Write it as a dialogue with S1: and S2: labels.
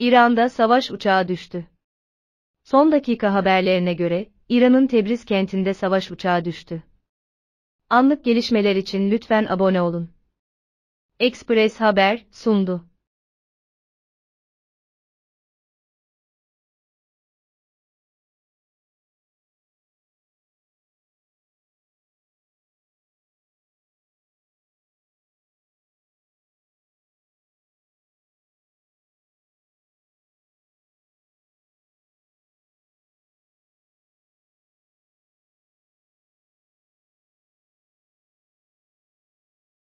S1: İran'da savaş uçağı düştü. Son dakika haberlerine göre, İran'ın Tebriz kentinde savaş uçağı düştü. Anlık gelişmeler için lütfen abone olun. Express Haber sundu.